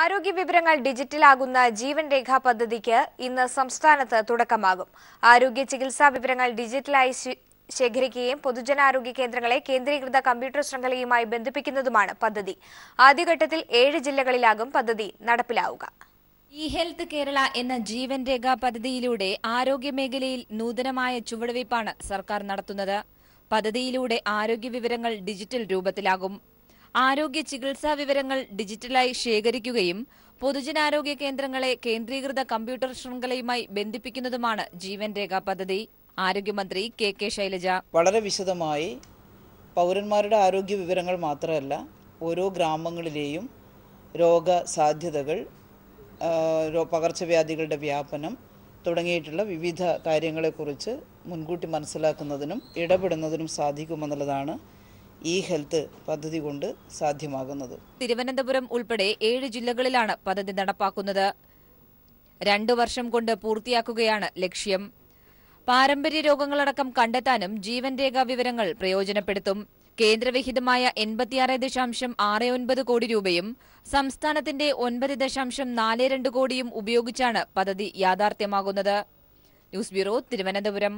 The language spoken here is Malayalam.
ആരോഗ്യ വിവരങ്ങൾ ഡിജിറ്റലാകുന്ന ജീവൻ രേഖാ പദ്ധതിക്ക് ഇന്ന് സംസ്ഥാനത്ത് തുടക്കമാകും ആരോഗ്യ ചികിത്സാ വിവരങ്ങൾ ഡിജിറ്റലായി ശേഖരിക്കുകയും പൊതുജനാരോഗ്യ കേന്ദ്രങ്ങളെ കേന്ദ്രീകൃത കമ്പ്യൂട്ടർ ശൃംഖലയുമായി ബന്ധിപ്പിക്കുന്നതുമാണ് പദ്ധതി ആദ്യഘട്ടത്തിൽ ഏഴ് ജില്ലകളിലാകും പദ്ധതി നടപ്പിലാവുക ഇ ഹെൽത്ത് കേരള എന്ന ജീവൻ രേഖാ പദ്ധതിയിലൂടെ ആരോഗ്യമേഖലയിൽ നൂതനമായ ചുവടുവയ്പാണ് സർക്കാർ നടത്തുന്നത് പദ്ധതിയിലൂടെ ആരോഗ്യ വിവരങ്ങൾ ഡിജിറ്റൽ രൂപത്തിലാകും ആരോഗ്യ ചികിത്സാ വിവരങ്ങൾ ഡിജിറ്റലായി ശേഖരിക്കുകയും പൊതുജനാരോഗ്യ കേന്ദ്രങ്ങളെ കേന്ദ്രീകൃത കമ്പ്യൂട്ടർ ശൃംഖലയുമായി ബന്ധിപ്പിക്കുന്നതുമാണ് ജീവൻ രേഖ പദ്ധതി ആരോഗ്യമന്ത്രി കെ കെ ശൈലജ വളരെ വിശദമായി പൗരന്മാരുടെ ആരോഗ്യ വിവരങ്ങൾ മാത്രമല്ല ഓരോ ഗ്രാമങ്ങളിലെയും രോഗ സാധ്യതകൾ പകർച്ചവ്യാധികളുടെ വ്യാപനം തുടങ്ങിയിട്ടുള്ള വിവിധ കാര്യങ്ങളെക്കുറിച്ച് മുൻകൂട്ടി മനസ്സിലാക്കുന്നതിനും ഇടപെടുന്നതിനും സാധിക്കുമെന്നുള്ളതാണ് ഇ ഹെൽത്ത് പദ്ധതി കൊണ്ട് സാധ്യമാകുന്നത് തിരുവനന്തപുരം ഉൾപ്പെടെ ഏഴ് ജില്ലകളിലാണ് പദ്ധതി നടപ്പാക്കുന്നത് രണ്ടു വർഷം കൊണ്ട് പൂർത്തിയാക്കുകയാണ് ലക്ഷ്യം പാരമ്പര്യ രോഗങ്ങളടക്കം കണ്ടെത്താനും ജീവൻ രേഖാ വിവരങ്ങൾ പ്രയോജനപ്പെടുത്തും കേന്ദ്രവിഹിതമായ എൺപത്തിയാറ് ദശാംശം ആറ് ഒൻപത് കോടി രൂപയും സംസ്ഥാനത്തിന്റെ ഒൻപത് ദശാംശം നാല് രണ്ട് കോടിയും ഉപയോഗിച്ചാണ് പദ്ധതി യാഥാർത്ഥ്യമാകുന്നത് ന്യൂസ് ബ്യൂറോ തിരുവനന്തപുരം